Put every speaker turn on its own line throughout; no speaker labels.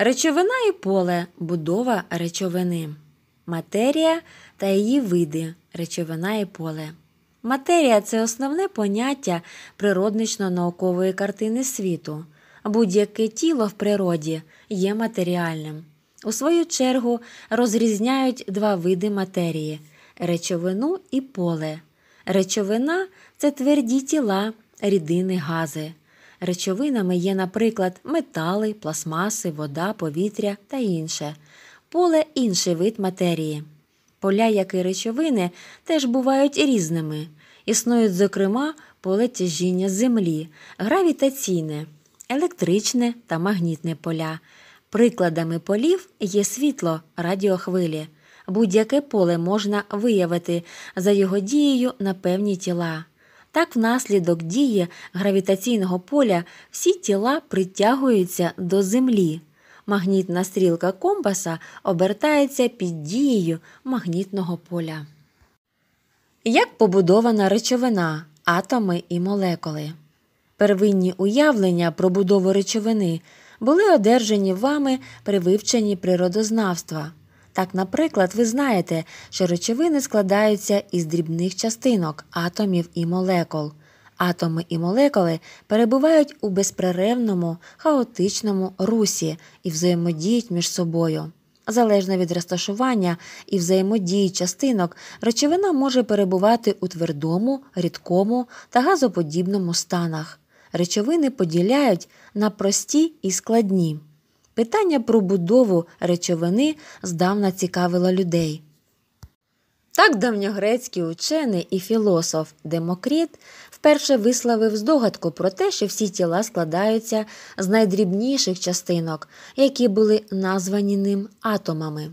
Речовина і поле будова речовини. Матерія та її види, речовина і поле. Матерія це основне поняття природнично-наукової картини світу. Будь-яке тіло в природі є матеріальним. У свою чергу розрізняють два види матерії речовину і поле. Речовина це тверді тіла, рідини гази. Речовинами є, наприклад, метали, пластмаси, вода, повітря та інше. Поле інший вид матерії. Поля, як і речовини, теж бувають різними. Існують, зокрема, поле тяжіння землі, гравітаційне, електричне та магнітне поля. Прикладами полів є світло, радіохвилі. Будь-яке поле можна виявити за його дією на певні тіла. Так, внаслідок дії гравітаційного поля всі тіла притягуються до землі. Магнітна стрілка компаса обертається під дією магнітного поля. Як побудована речовина, атоми і молекули? Первинні уявлення про будову речовини були одержані вами при вивченні природознавства. Так, наприклад, ви знаєте, що речовини складаються із дрібних частинок, атомів і молекул. Атоми і молекули перебувають у безперервному, хаотичному русі і взаємодіють між собою. Залежно від розташування і взаємодії частинок, речовина може перебувати у твердому, рідкому та газоподібному станах. Речовини поділяють на прості і складні. Питання про будову речовини здавна цікавило людей. Так давньогрецький учений і філософ Демокріт вперше висловив здогадку про те, що всі тіла складаються з найдрібніших частинок, які були названі ним атомами.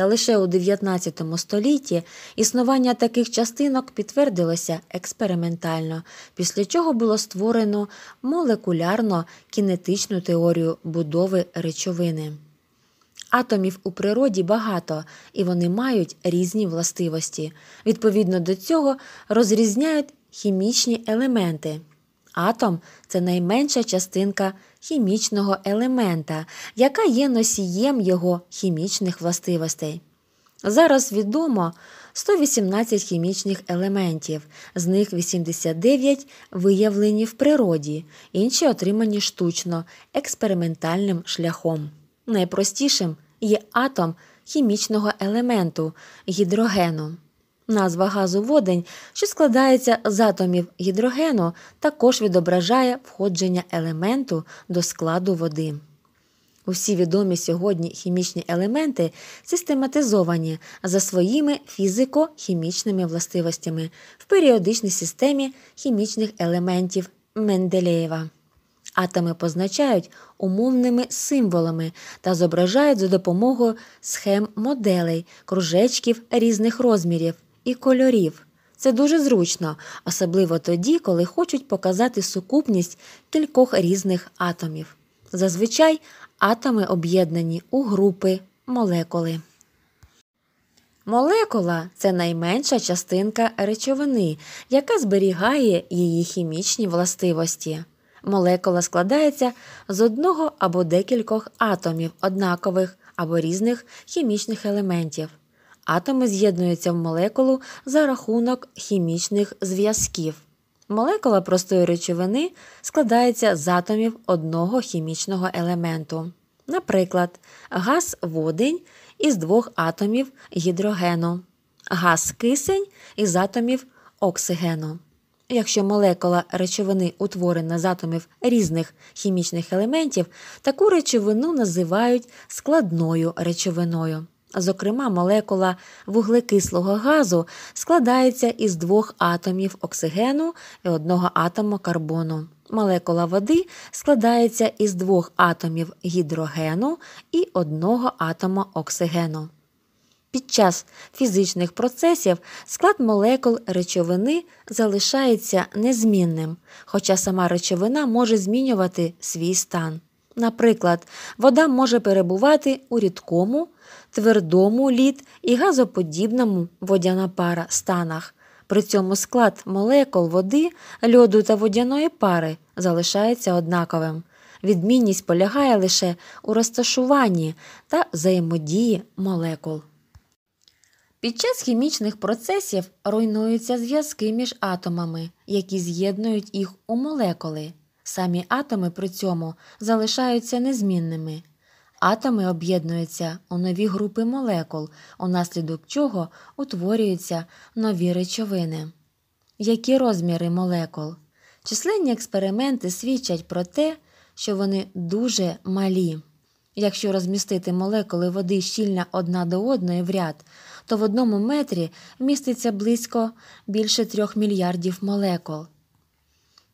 Та лише у XIX столітті існування таких частинок підтвердилося експериментально, після чого було створено молекулярно кінетичну теорію будови речовини. Атомів у природі багато і вони мають різні властивості. Відповідно до цього розрізняють хімічні елементи. Атом це найменша частинка хімічного елемента, яка є носієм його хімічних властивостей. Зараз відомо 118 хімічних елементів, з них 89 виявлені в природі, інші отримані штучно, експериментальним шляхом. Найпростішим є атом хімічного елементу гідрогену. Назва газу водень, що складається з атомів гідрогену, також відображає входження елементу до складу води. Усі відомі сьогодні хімічні елементи систематизовані за своїми фізико-хімічними властивостями в періодичній системі хімічних елементів Менделєєва. Атоми позначають умовними символами та зображають за допомогою схем моделей, кружечків різних розмірів і кольорів. Це дуже зручно, особливо тоді, коли хочуть показати сукупність кількох різних атомів. Зазвичай атоми об'єднані у групи молекули. Молекула це найменша частинка речовини, яка зберігає її хімічні властивості. Молекула складається з одного або декількох атомів однакових або різних хімічних елементів. Атоми з'єднуються в молекулу за рахунок хімічних зв'язків. Молекула простої речовини складається з атомів одного хімічного елементу. Наприклад, газ водень із двох атомів гідрогену, газ кисень із атомів оксигену. Якщо молекула речовини утворена з атомів різних хімічних елементів, таку речовину називають складною речовиною. Зокрема, молекула вуглекислого газу складається із двох атомів оксигену і одного атома карбону. Молекула води складається із двох атомів гідрогену і одного атома оксигену. Під час фізичних процесів склад молекул речовини залишається незмінним, хоча сама речовина може змінювати свій стан. Наприклад, вода може перебувати у рідкому твердому лід і газоподібному водяна пара станах. При цьому склад молекул води, льоду та водяної пари залишається однаковим. Відмінність полягає лише у розташуванні та взаємодії молекул. Під час хімічних процесів руйнуються зв'язки між атомами, які з'єднують їх у молекули. Самі атоми при цьому залишаються незмінними. Атоми об'єднуються у нові групи молекул, унаслідок чого утворюються нові речовини. Які розміри молекул? Численні експерименти свідчать про те, що вони дуже малі. Якщо розмістити молекули води щільно одна до одної в ряд, то в одному метрі міститься близько більше трьох мільярдів молекул.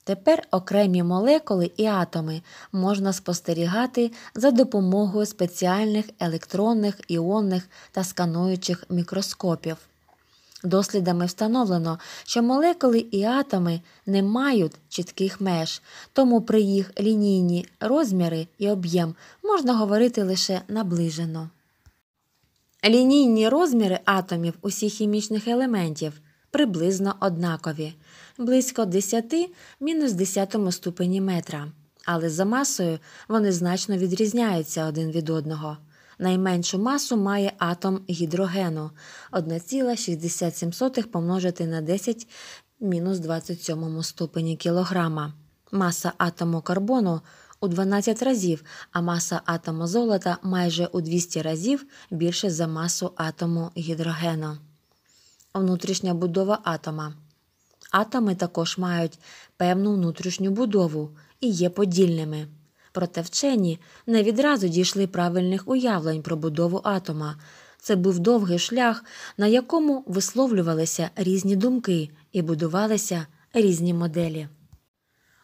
Тепер окремі молекули і атоми можна спостерігати за допомогою спеціальних електронних, іонних та скануючих мікроскопів. Дослідами встановлено, що молекули і атоми не мають чітких меж, тому при їх лінійні розміри і об'єм можна говорити лише наближено. Лінійні розміри атомів усіх хімічних елементів приблизно однакові близько 10 мінус 10 ступені метра, але за масою вони значно відрізняються один від одного. Найменшу масу має атом гідрогену 1,67 помножити на 10 мінус 27 ступені кілограма. Маса атому карбону у 12 разів, а маса атому золота майже у 200 разів більше за масу атому гідрогену. Внутрішня будова атома. Атоми також мають певну внутрішню будову і є подільними. Проте вчені не відразу дійшли правильних уявлень про будову атома. Це був довгий шлях, на якому висловлювалися різні думки і будувалися різні моделі.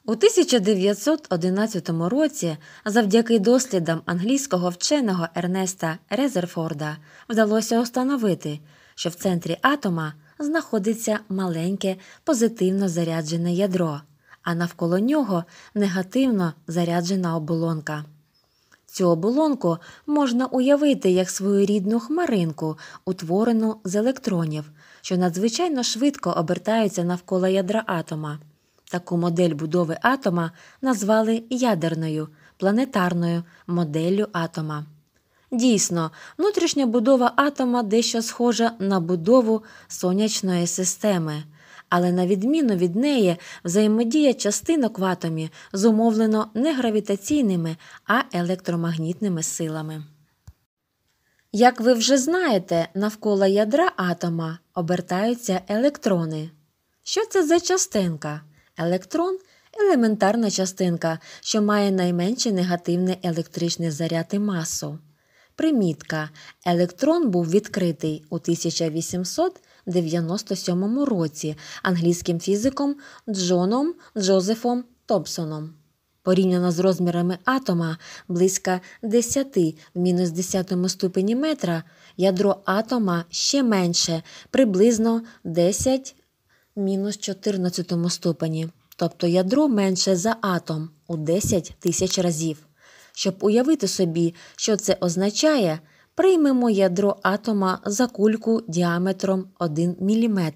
У 1911 році, завдяки дослідам англійського вченого Ернеста Резерфорда, вдалося установити, що в центрі атома знаходиться маленьке позитивно заряджене ядро, а навколо нього негативно заряджена оболонка. Цю оболонку можна уявити як своєрідну хмаринку, утворену з електронів, що надзвичайно швидко обертаються навколо ядра атома. Таку модель будови атома назвали ядерною планетарною моделлю атома. Дійсно, внутрішня будова атома дещо схожа на будову сонячної системи, але на відміну від неї, взаємодія частинок в атомі зумовлено не гравітаційними, а електромагнітними силами. Як ви вже знаєте, навколо ядра атома обертаються електрони. Що це за частинка? Електрон елементарна частинка, що має найменше негативний електричний заряд і масу. Примітка. Електрон був відкритий у 1897 році англійським фізиком Джоном Джозефом Тобсоном. Порівняно з розмірами атома близько 10 в мінус 10 ступені метра, ядро атома ще менше, приблизно 10 в мінус 14 ступені, тобто ядро менше за атом у 10 тисяч разів. Щоб уявити собі, що це означає, приймемо ядро атома за кульку діаметром 1 мм.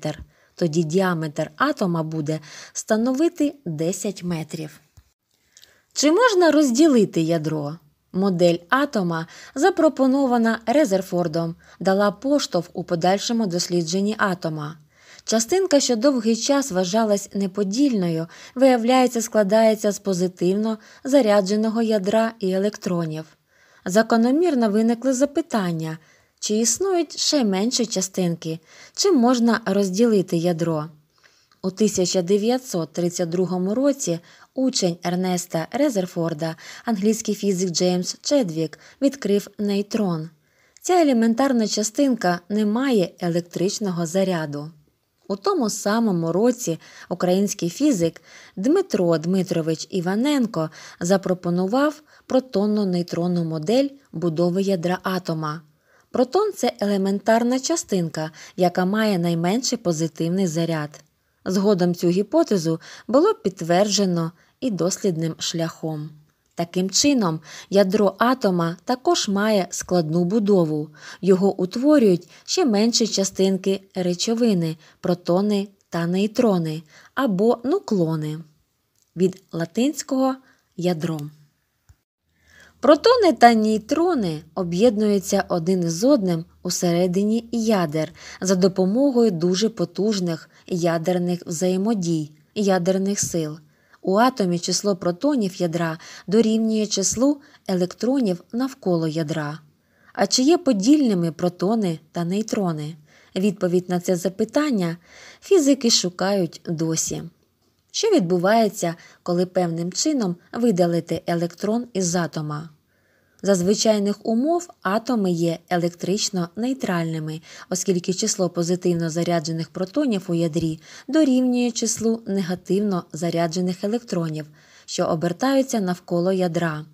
Тоді діаметр атома буде становити 10 метрів. Чи можна розділити ядро? Модель атома, запропонована Резерфордом, дала поштовх у подальшому дослідженні атома. Частинка, що довгий час вважалась неподільною, виявляється, складається з позитивно зарядженого ядра і електронів. Закономірно виникли запитання, чи існують ще менші частинки, чи можна розділити ядро. У 1932 році учень Ернеста Резерфорда, англійський фізик Джеймс Чедвік, відкрив нейтрон. Ця елементарна частинка не має електричного заряду. У тому самому році український фізик Дмитро Дмитрович Іваненко запропонував протонно-нейтронну модель будови ядра атома. Протон це елементарна частинка, яка має найменший позитивний заряд. Згодом цю гіпотезу було підтверджено і дослідним шляхом. Таким чином, ядро атома також має складну будову. Його утворюють ще менші частинки речовини, протони та нейтрони або нуклони від латинського ядро. Протони та нейтрони об'єднуються один з одним усередині ядер за допомогою дуже потужних ядерних взаємодій, ядерних сил. У атомі число протонів ядра дорівнює числу електронів навколо ядра. А чи є подільними протони та нейтрони? Відповідь на це запитання фізики шукають досі. Що відбувається, коли певним чином видалити електрон із атома? За звичайних умов атоми є електрично нейтральними, оскільки число позитивно заряджених протонів у ядрі дорівнює числу негативно заряджених електронів, що обертаються навколо ядра.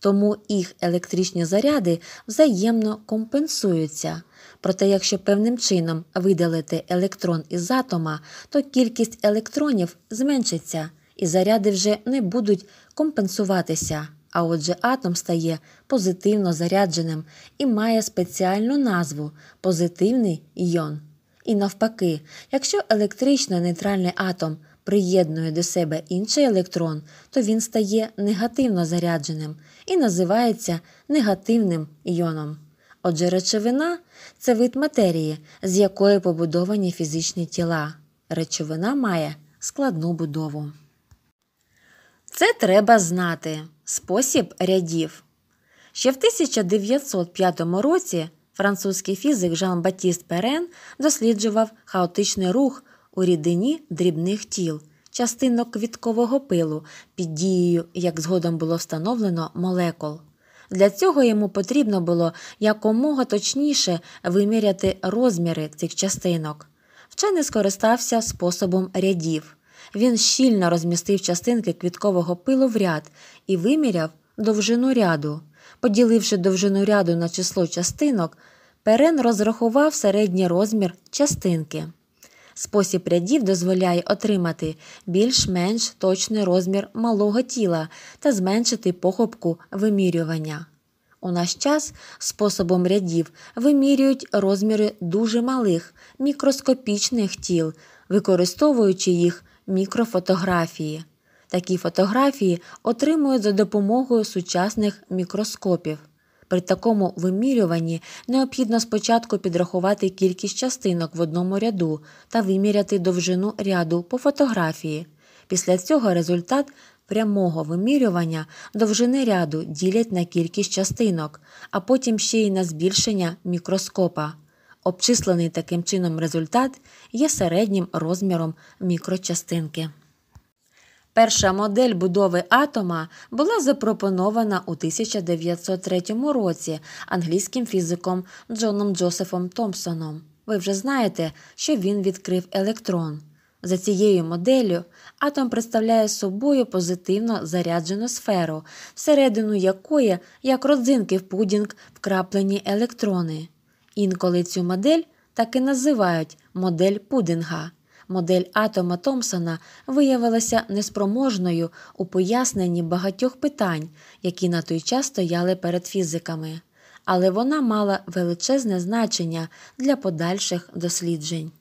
Тому їх електричні заряди взаємно компенсуються. Проте, якщо певним чином видалити електрон із атома, то кількість електронів зменшиться і заряди вже не будуть компенсуватися. А отже, атом стає позитивно зарядженим і має спеціальну назву позитивний іон. І навпаки, якщо електрично нейтральний атом приєднує до себе інший електрон, то він стає негативно зарядженим і називається негативним іоном. Отже, речовина це вид матерії, з якої побудовані фізичні тіла. Речовина має складну будову. Це треба знати. Спосіб рядів. Ще в 1905 році французький фізик Жан Батіст Перен досліджував хаотичний рух у рідині дрібних тіл, частинок квіткового пилу під дією, як згодом було встановлено, молекул. Для цього йому потрібно було якомога точніше виміряти розміри цих частинок. Вчений скористався способом рядів. Він щільно розмістив частинки квіткового пилу в ряд і виміряв довжину ряду. Поділивши довжину ряду на число частинок, перен розрахував середній розмір частинки. Спосіб рядів дозволяє отримати більш-менш точний розмір малого тіла та зменшити похопку вимірювання. У наш час способом рядів вимірюють розміри дуже малих мікроскопічних тіл, використовуючи їх мікрофотографії. Такі фотографії отримують за допомогою сучасних мікроскопів. При такому вимірюванні необхідно спочатку підрахувати кількість частинок в одному ряду та виміряти довжину ряду по фотографії. Після цього результат прямого вимірювання довжини ряду ділять на кількість частинок, а потім ще й на збільшення мікроскопа. Обчислений таким чином результат є середнім розміром мікрочастинки. Перша модель будови атома була запропонована у 1903 році англійським фізиком Джоном Джосефом Томпсоном. Ви вже знаєте, що він відкрив електрон. За цією моделлю атом представляє собою позитивно заряджену сферу, всередину якої, як родзинки в пудінг, вкраплені електрони. Інколи цю модель так і називають модель пудинга. Модель атома Томпсона виявилася неспроможною у поясненні багатьох питань, які на той час стояли перед фізиками, але вона мала величезне значення для подальших досліджень.